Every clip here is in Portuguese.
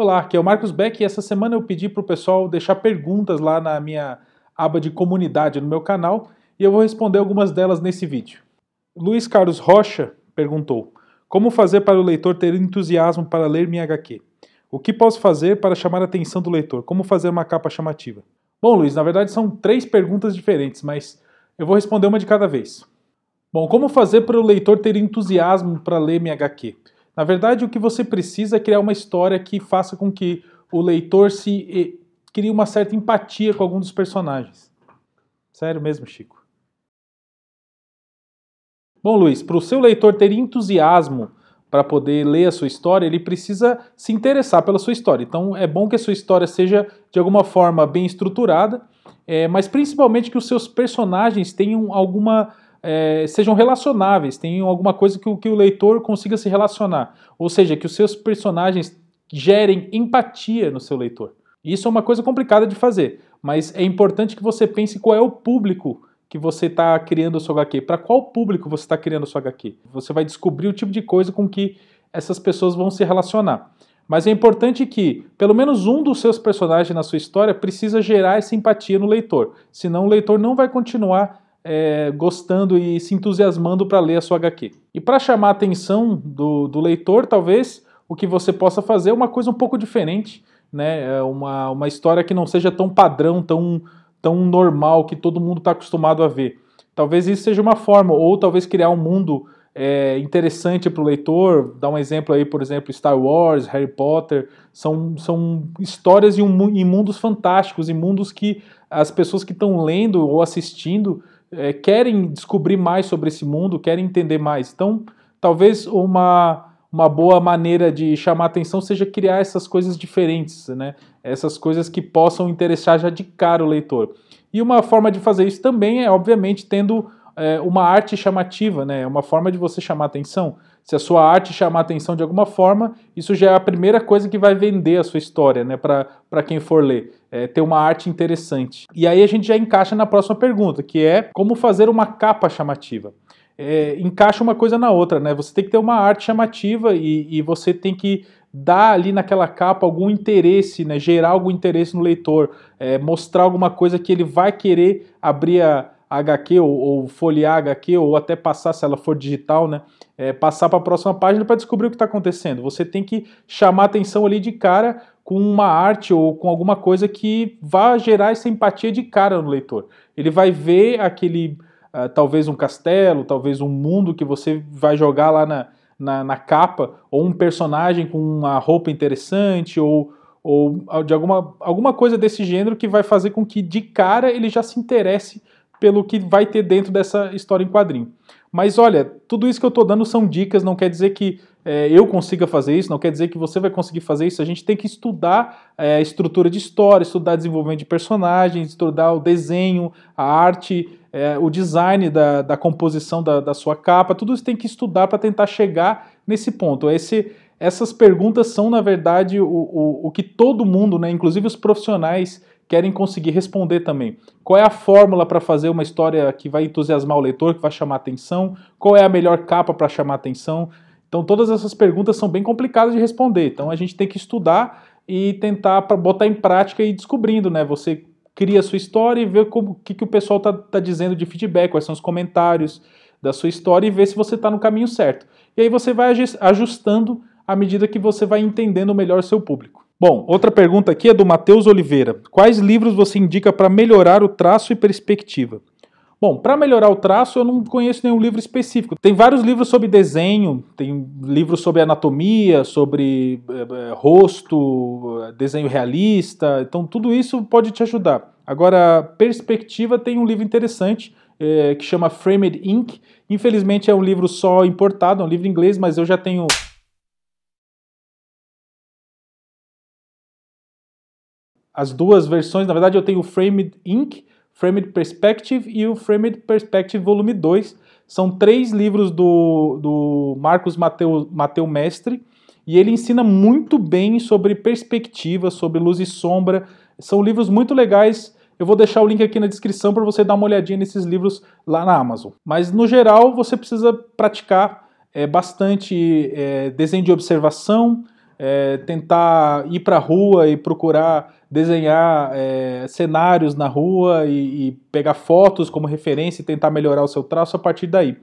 Olá, aqui é o Marcos Beck e essa semana eu pedi para o pessoal deixar perguntas lá na minha aba de comunidade no meu canal e eu vou responder algumas delas nesse vídeo. Luiz Carlos Rocha perguntou: Como fazer para o leitor ter entusiasmo para ler minha HQ? O que posso fazer para chamar a atenção do leitor? Como fazer uma capa chamativa? Bom, Luiz, na verdade são três perguntas diferentes, mas eu vou responder uma de cada vez. Bom, como fazer para o leitor ter entusiasmo para ler minha HQ? Na verdade, o que você precisa é criar uma história que faça com que o leitor se eh, crie uma certa empatia com algum dos personagens. Sério mesmo, Chico. Bom, Luiz, para o seu leitor ter entusiasmo para poder ler a sua história, ele precisa se interessar pela sua história. Então é bom que a sua história seja de alguma forma bem estruturada, é, mas principalmente que os seus personagens tenham alguma é, sejam relacionáveis, tenham alguma coisa que, que o leitor consiga se relacionar. Ou seja, que os seus personagens gerem empatia no seu leitor. Isso é uma coisa complicada de fazer, mas é importante que você pense qual é o público que você está criando a sua HQ, para qual público você está criando a sua HQ. Você vai descobrir o tipo de coisa com que essas pessoas vão se relacionar. Mas é importante que, pelo menos um dos seus personagens na sua história precisa gerar essa empatia no leitor, senão o leitor não vai continuar é, gostando e se entusiasmando para ler a sua HQ. E para chamar a atenção do, do leitor, talvez o que você possa fazer é uma coisa um pouco diferente, né? É uma, uma história que não seja tão padrão, tão, tão normal, que todo mundo está acostumado a ver. Talvez isso seja uma forma, ou talvez criar um mundo é, interessante para o leitor. Dá um exemplo aí, por exemplo, Star Wars, Harry Potter. São, são histórias em, em mundos fantásticos, em mundos que as pessoas que estão lendo ou assistindo é, querem descobrir mais sobre esse mundo, querem entender mais. Então, talvez uma, uma boa maneira de chamar atenção seja criar essas coisas diferentes, né? essas coisas que possam interessar já de cara o leitor. E uma forma de fazer isso também é, obviamente, tendo é, uma arte chamativa, né? É uma forma de você chamar atenção. Se a sua arte chamar atenção de alguma forma, isso já é a primeira coisa que vai vender a sua história, né? Para quem for ler. É, ter uma arte interessante. E aí a gente já encaixa na próxima pergunta, que é como fazer uma capa chamativa. É, encaixa uma coisa na outra, né? Você tem que ter uma arte chamativa e, e você tem que dar ali naquela capa algum interesse, né? Gerar algum interesse no leitor, é, mostrar alguma coisa que ele vai querer abrir a, HQ ou, ou folhear HQ ou até passar, se ela for digital, né? É, passar para a próxima página para descobrir o que está acontecendo. Você tem que chamar atenção ali de cara com uma arte ou com alguma coisa que vá gerar essa empatia de cara no leitor. Ele vai ver aquele, uh, talvez um castelo, talvez um mundo que você vai jogar lá na, na, na capa, ou um personagem com uma roupa interessante, ou, ou ah, de alguma, alguma coisa desse gênero que vai fazer com que de cara ele já se interesse pelo que vai ter dentro dessa história em quadrinho. Mas olha, tudo isso que eu estou dando são dicas, não quer dizer que é, eu consiga fazer isso, não quer dizer que você vai conseguir fazer isso. A gente tem que estudar é, a estrutura de história, estudar desenvolvimento de personagens, estudar o desenho, a arte, é, o design da, da composição da, da sua capa. Tudo isso tem que estudar para tentar chegar nesse ponto. Esse, essas perguntas são, na verdade, o, o, o que todo mundo, né, inclusive os profissionais querem conseguir responder também. Qual é a fórmula para fazer uma história que vai entusiasmar o leitor, que vai chamar atenção? Qual é a melhor capa para chamar atenção? Então, todas essas perguntas são bem complicadas de responder. Então, a gente tem que estudar e tentar botar em prática e ir descobrindo, né? Você cria a sua história e vê o que, que o pessoal está tá dizendo de feedback, quais são os comentários da sua história e ver se você está no caminho certo. E aí você vai ajustando à medida que você vai entendendo melhor o seu público. Bom, outra pergunta aqui é do Matheus Oliveira. Quais livros você indica para melhorar o traço e perspectiva? Bom, para melhorar o traço, eu não conheço nenhum livro específico. Tem vários livros sobre desenho, tem livros sobre anatomia, sobre é, rosto, desenho realista. Então, tudo isso pode te ajudar. Agora, perspectiva tem um livro interessante é, que chama Framed Ink. Infelizmente, é um livro só importado, é um livro em inglês, mas eu já tenho as duas versões, na verdade eu tenho o Framed Inc., Framed Perspective e o Framed Perspective Volume 2. São três livros do, do Marcos Mateu, Mateu Mestre e ele ensina muito bem sobre perspectiva, sobre luz e sombra. São livros muito legais. Eu vou deixar o link aqui na descrição para você dar uma olhadinha nesses livros lá na Amazon. Mas no geral você precisa praticar é, bastante é, desenho de observação, é, tentar ir para a rua e procurar desenhar é, cenários na rua e, e, pegar fotos como referência e tentar melhorar o seu traço a partir daí.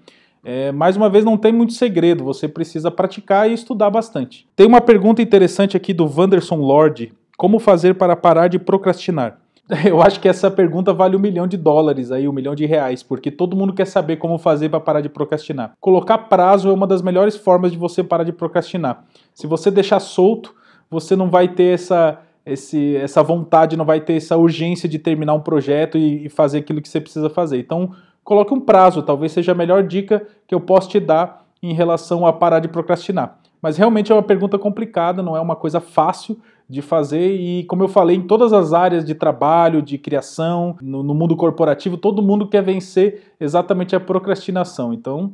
É, mais uma vez, não tem muito segredo, você precisa praticar e estudar bastante. Tem uma pergunta interessante aqui do Vanderson Lord: Como fazer para parar de procrastinar? Eu acho que essa pergunta vale um milhão de dólares aí, um milhão de reais, porque todo mundo quer saber como fazer para parar de procrastinar. Colocar prazo é uma das melhores formas de você parar de procrastinar. Se você deixar solto, você não vai ter essa esse, essa vontade, não vai ter essa urgência de terminar um projeto e, e fazer aquilo que você precisa fazer. Então, coloque um prazo, talvez seja a melhor dica que eu posso te dar em relação a parar de procrastinar. Mas realmente é uma pergunta complicada, não é uma coisa fácil de fazer e, como eu falei, em todas as áreas de trabalho, de criação, no, no mundo corporativo, todo mundo quer vencer exatamente a procrastinação. Então,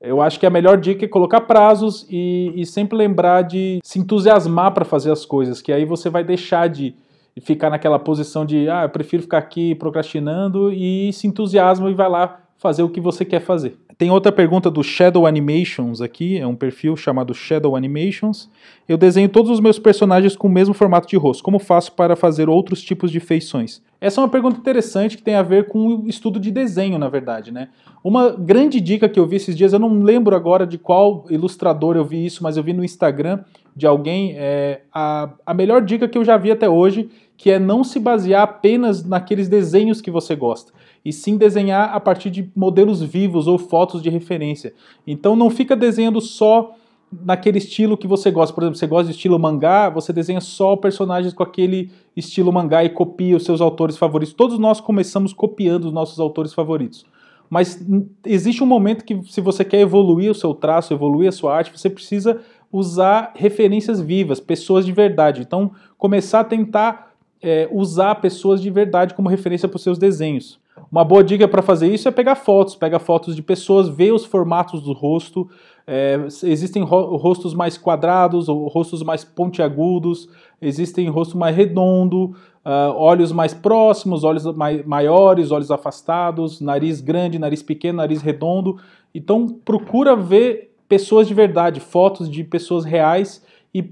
eu acho que a melhor dica é colocar prazos e, e sempre lembrar de se entusiasmar para fazer as coisas, que aí você vai deixar de ficar naquela posição de ah, eu prefiro ficar aqui procrastinando e se entusiasma e vai lá fazer o que você quer fazer. Tem outra pergunta do Shadow Animations aqui, é um perfil chamado Shadow Animations. Eu desenho todos os meus personagens com o mesmo formato de rosto. Como faço para fazer outros tipos de feições? Essa é uma pergunta interessante que tem a ver com o estudo de desenho, na verdade, né? Uma grande dica que eu vi esses dias, eu não lembro agora de qual ilustrador eu vi isso, mas eu vi no Instagram de alguém, é, a, a melhor dica que eu já vi até hoje, que é não se basear apenas naqueles desenhos que você gosta e sim desenhar a partir de modelos vivos ou fotos de referência. Então não fica desenhando só naquele estilo que você gosta. Por exemplo, você gosta de estilo mangá, você desenha só personagens com aquele estilo mangá e copia os seus autores favoritos. Todos nós começamos copiando os nossos autores favoritos. Mas existe um momento que, se você quer evoluir o seu traço, evoluir a sua arte, você precisa usar referências vivas, pessoas de verdade. Então, começar a tentar é, usar pessoas de verdade como referência para os seus desenhos. Uma boa dica para fazer isso é pegar fotos, pega fotos de pessoas, vê os formatos do rosto. É, existem rostos mais quadrados, rostos mais pontiagudos, existem rosto mais redondo, uh, olhos mais próximos, olhos mai maiores, olhos afastados, nariz grande, nariz pequeno, nariz redondo. Então procura ver pessoas de verdade, fotos de pessoas reais e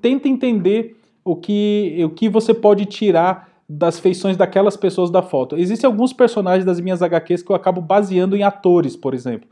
tenta entender o que, o que você pode tirar das feições daquelas pessoas da foto. Existem alguns personagens das minhas HQs que eu acabo baseando em atores, por exemplo.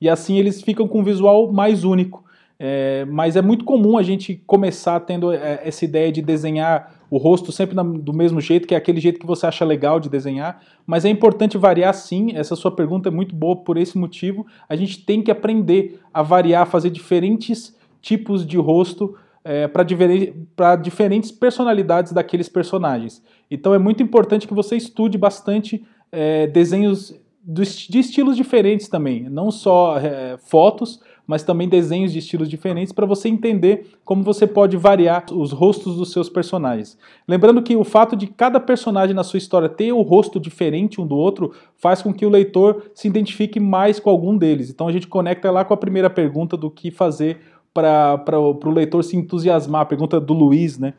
E assim eles ficam com um visual mais único. É, mas é muito comum a gente começar tendo é, essa ideia de desenhar o rosto sempre na, do mesmo jeito, que é aquele jeito que você acha legal de desenhar. Mas é importante variar sim. Essa sua pergunta é muito boa por esse motivo. A gente tem que aprender a variar, fazer diferentes tipos de rosto é, para diferentes personalidades daqueles personagens. Então é muito importante que você estude bastante é, desenhos de estilos diferentes também, não só é, fotos, mas também desenhos de estilos diferentes para você entender como você pode variar os rostos dos seus personagens. Lembrando que o fato de cada personagem na sua história ter o um rosto diferente um do outro faz com que o leitor se identifique mais com algum deles. Então a gente conecta lá com a primeira pergunta do que fazer para o leitor se entusiasmar. Pergunta do Luiz, né?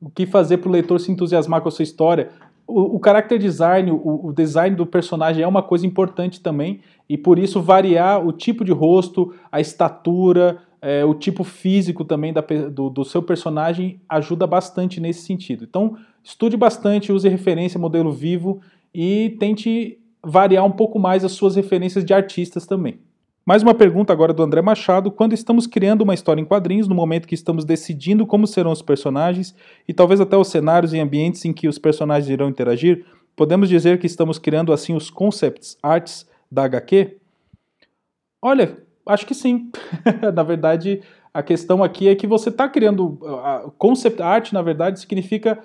O que fazer para o leitor se entusiasmar com a sua história? O, o character design, o, o, design do personagem é uma coisa importante também, e por isso variar o tipo de rosto, a estatura, é, o tipo físico também da, do, do seu personagem ajuda bastante nesse sentido. Então, estude bastante, use referência, modelo vivo e tente variar um pouco mais as suas referências de artistas também. Mais uma pergunta agora do André Machado. Quando estamos criando uma história em quadrinhos, no momento que estamos decidindo como serão os personagens e talvez até os cenários e ambientes em que os personagens irão interagir, podemos dizer que estamos criando assim os concepts arts da HQ? Olha, acho que sim. na verdade, a questão aqui é que você está criando. A ah, ah, concept art, na verdade, significa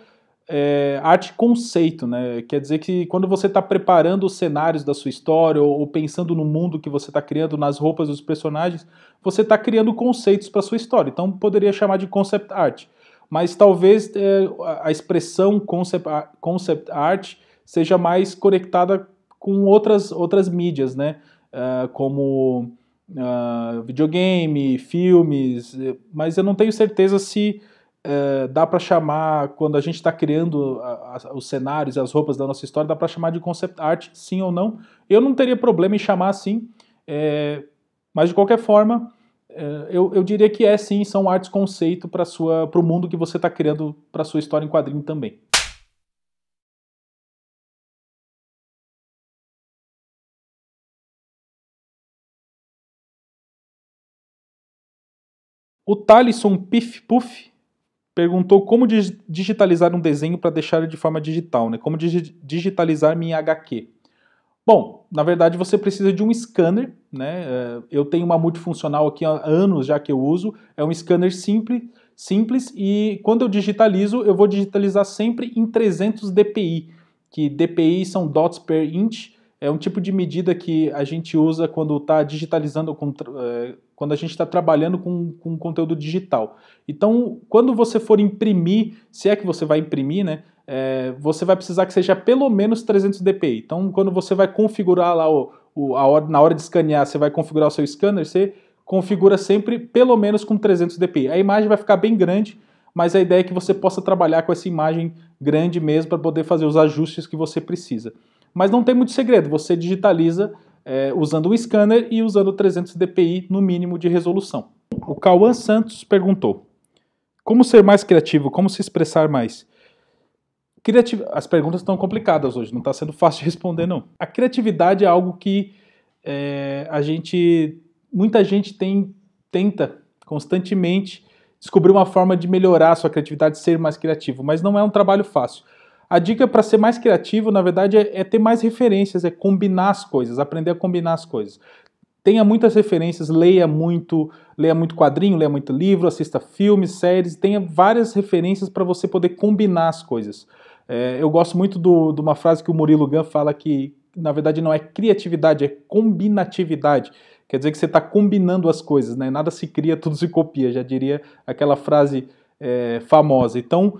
é, arte conceito, né? Quer dizer que quando você está preparando os cenários da sua história ou, ou pensando no mundo que você está criando, nas roupas dos personagens, você está criando conceitos para sua história. Então poderia chamar de concept art. Mas talvez é, a expressão concept, concept art seja mais conectada com outras, outras mídias, né? Uh, como uh, videogame, filmes, é, mas eu não tenho certeza se é, dá para chamar, quando a gente está criando a, a, os cenários e as roupas da nossa história, dá para chamar de concept art, sim ou não. Eu não teria problema em chamar assim, é, mas de qualquer forma, é, eu, eu, diria que é sim, são artes conceito para o mundo que você está criando para sua história em quadrinho também. O Talisson Piff Puff perguntou como digitalizar um desenho para deixar de forma digital, né? Como digitalizar minha HQ. Bom, na verdade você precisa de um scanner, né? É, eu tenho uma multifuncional aqui há anos já que eu uso, é um scanner simples, simples e quando eu digitalizo, eu vou digitalizar sempre em 300 dpi, que dpi são dots per inch, é um tipo de medida que a gente usa quando está digitalizando, é, quando a gente está trabalhando com, com conteúdo digital. Então, quando você for imprimir, se é que você vai imprimir, né, é, você vai precisar que seja pelo menos 300 dpi. Então, quando você vai configurar lá o, o, a hora, na hora de escanear, você vai configurar o seu scanner, você configura sempre pelo menos com 300 dpi. A imagem vai ficar bem grande, mas a ideia é que você possa trabalhar com essa imagem grande mesmo para poder fazer os ajustes que você precisa. Mas não tem muito segredo, você digitaliza é, usando o scanner e usando 300 dpi no mínimo de resolução. O Cauã Santos perguntou: Como ser mais criativo? Como se expressar mais? Criativ... As perguntas estão complicadas hoje, não está sendo fácil de responder, não. A criatividade é algo que é, a gente. Muita gente tem, tenta constantemente descobrir uma forma de melhorar a sua criatividade, ser mais criativo, mas não é um trabalho fácil. A dica para ser mais criativo, na verdade, é, é ter mais referências, é combinar as coisas, aprender a combinar as coisas tenha muitas referências, leia muito, leia muito quadrinho, leia muito livro, assista filmes, séries, tenha várias referências para você poder combinar as coisas. É, eu gosto muito de uma frase que o Murilo Gun fala que, na verdade, não é criatividade, é combinatividade. Quer dizer que você está combinando as coisas, né? Nada se cria, tudo se copia, já diria aquela frase é, famosa. Então,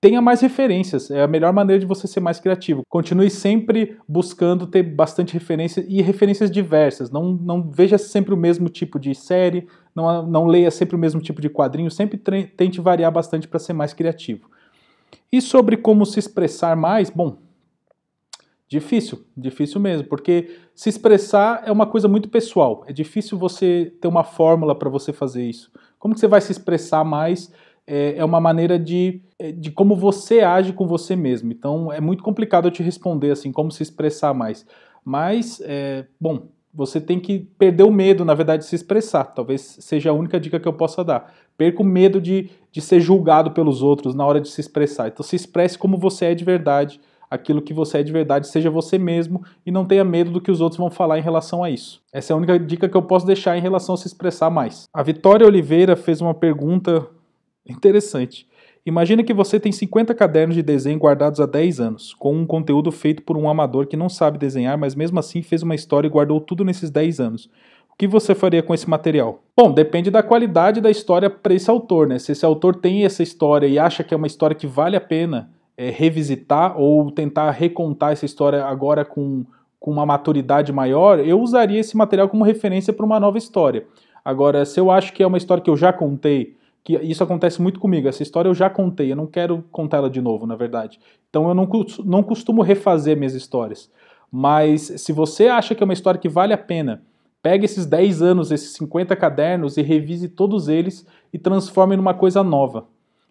tenha mais referências. É a melhor maneira de você ser mais criativo. Continue sempre buscando ter bastante referência e referências diversas. Não, não veja sempre o mesmo tipo de série, não, não leia sempre o mesmo tipo de quadrinho. Sempre tente variar bastante para ser mais criativo. E sobre como se expressar mais, bom, difícil, difícil mesmo, porque se expressar é uma coisa muito pessoal. É difícil você ter uma fórmula para você fazer isso. Como que você vai se expressar mais é, é, uma maneira de, é, de como você age com você mesmo. Então é muito complicado eu te responder assim, como se expressar mais. Mas, é, bom, você tem que perder o medo, na verdade, de se expressar. Talvez seja a única dica que eu possa dar. Perca o medo de, de ser julgado pelos outros na hora de se expressar. Então se expresse como você é de verdade, aquilo que você é de verdade, seja você mesmo e não tenha medo do que os outros vão falar em relação a isso. Essa é a única dica que eu posso deixar em relação a se expressar mais. A Vitória Oliveira fez uma pergunta Interessante. Imagina que você tem 50 cadernos de desenho guardados há 10 anos, com um conteúdo feito por um amador que não sabe desenhar, mas mesmo assim fez uma história e guardou tudo nesses 10 anos. O que você faria com esse material? Bom, depende da qualidade da história para esse autor, né? Se esse autor tem essa história e acha que é uma história que vale a pena é, revisitar ou tentar recontar essa história agora com, com uma maturidade maior, eu usaria esse material como referência para uma nova história. Agora, se eu acho que é uma história que eu já contei que isso acontece muito comigo. Essa história eu já contei, eu não quero contá-la de novo, na verdade. Então eu não, não costumo refazer minhas histórias. Mas se você acha que é uma história que vale a pena, pegue esses 10 anos, esses 50 cadernos e revise todos eles e transforme numa coisa nova.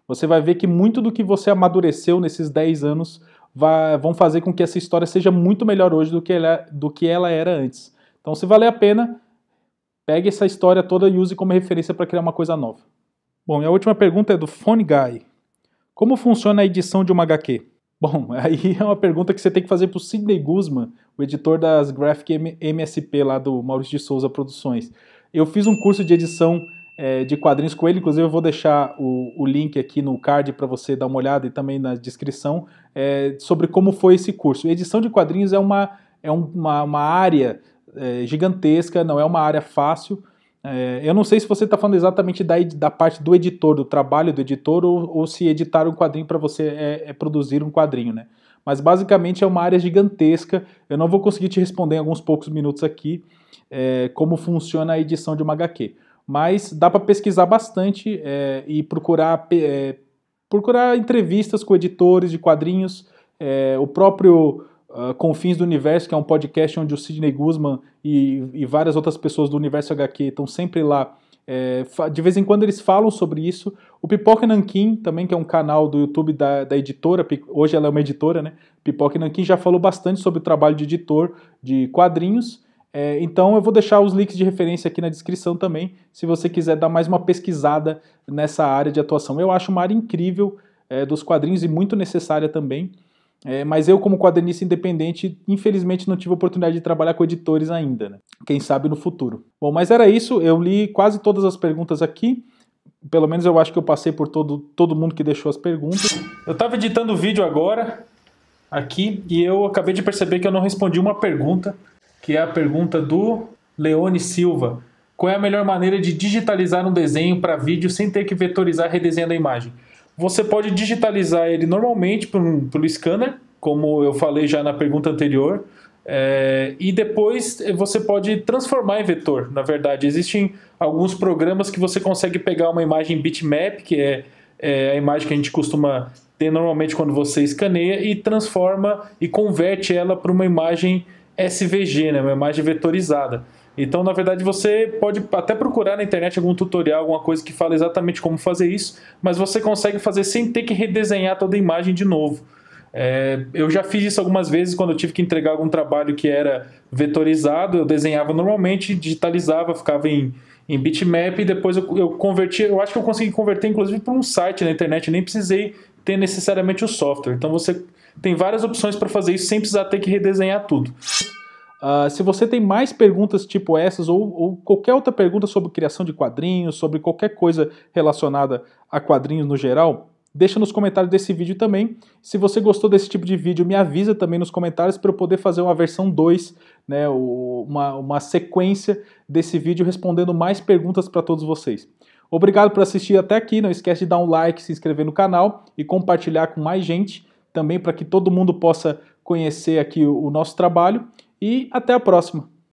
Você vai ver que muito do que você amadureceu nesses 10 anos vai, vão fazer com que essa história seja muito melhor hoje do que, ela, do que ela era antes. Então, se valer a pena, pegue essa história toda e use como referência para criar uma coisa nova. Bom, e a última pergunta é do Phone Guy. Como funciona a edição de uma HQ? Bom, aí é uma pergunta que você tem que fazer para o Sidney Guzman, o editor das Graphic MSP lá do Maurício de Souza Produções. Eu fiz um curso de edição é, de quadrinhos com ele, inclusive eu vou deixar o, o link aqui no card para você dar uma olhada e também na descrição é, sobre como foi esse curso. Edição de quadrinhos é uma, é uma, uma área é, gigantesca, não é uma área fácil, é, eu não sei se você está falando exatamente da, da, parte do editor, do trabalho do editor, ou, ou se editar um quadrinho para você é, é, produzir um quadrinho, né? Mas basicamente é uma área gigantesca. Eu não vou conseguir te responder em alguns poucos minutos aqui é, como funciona a edição de uma HQ. Mas dá para pesquisar bastante é, e procurar, é, procurar entrevistas com editores de quadrinhos, é, o próprio ah, Confins do Universo, que é um podcast onde o Sidney Guzman e, e várias outras pessoas do Universo HQ estão sempre lá. É, de vez em quando eles falam sobre isso. O Pipoca Nanquim, também, que é um canal do YouTube da, da editora, hoje ela é uma editora, né? Pipoca Nanquim já falou bastante sobre o trabalho de editor de quadrinhos. É, então eu vou deixar os links de referência aqui na descrição também, se você quiser dar mais uma pesquisada nessa área de atuação. Eu acho uma área incrível é, dos quadrinhos e muito necessária também. É, mas eu, como quadrinista independente, infelizmente não tive oportunidade de trabalhar com editores ainda. Né? Quem sabe no futuro. Bom, mas era isso. Eu li quase todas as perguntas aqui. Pelo menos eu acho que eu passei por todo, todo mundo que deixou as perguntas. Eu estava editando o vídeo agora, aqui, e eu acabei de perceber que eu não respondi uma pergunta, que é a pergunta do Leone Silva. Qual é a melhor maneira de digitalizar um desenho para vídeo sem ter que vetorizar redesenhando a imagem? Você pode digitalizar ele normalmente pelo scanner, como eu falei já na pergunta anterior, é, e depois você pode transformar em vetor. Na verdade, existem alguns programas que você consegue pegar uma imagem bitmap, que é, é a imagem que a gente costuma ter normalmente quando você escaneia, e transforma e converte ela para uma imagem SVG, né, uma imagem vetorizada. Então, na verdade, você pode até procurar na internet algum tutorial, alguma coisa que fale exatamente como fazer isso, mas você consegue fazer sem ter que redesenhar toda a imagem de novo. É, eu já fiz isso algumas vezes quando eu tive que entregar algum trabalho que era vetorizado, eu desenhava normalmente, digitalizava, ficava em, em bitmap e depois eu, eu converti, eu acho que eu consegui converter inclusive para um site na internet, nem precisei ter necessariamente o software. Então você tem várias opções para fazer isso sem precisar ter que redesenhar tudo. Uh, se você tem mais perguntas tipo essas ou, ou, qualquer outra pergunta sobre criação de quadrinhos, sobre qualquer coisa relacionada a quadrinhos no geral, deixa nos comentários desse vídeo também. Se você gostou desse tipo de vídeo, me avisa também nos comentários para eu poder fazer uma versão 2, né, uma, uma sequência desse vídeo respondendo mais perguntas para todos vocês. Obrigado por assistir até aqui, não esquece de dar um like, se inscrever no canal e compartilhar com mais gente também para que todo mundo possa conhecer aqui o, o nosso trabalho e até a próxima!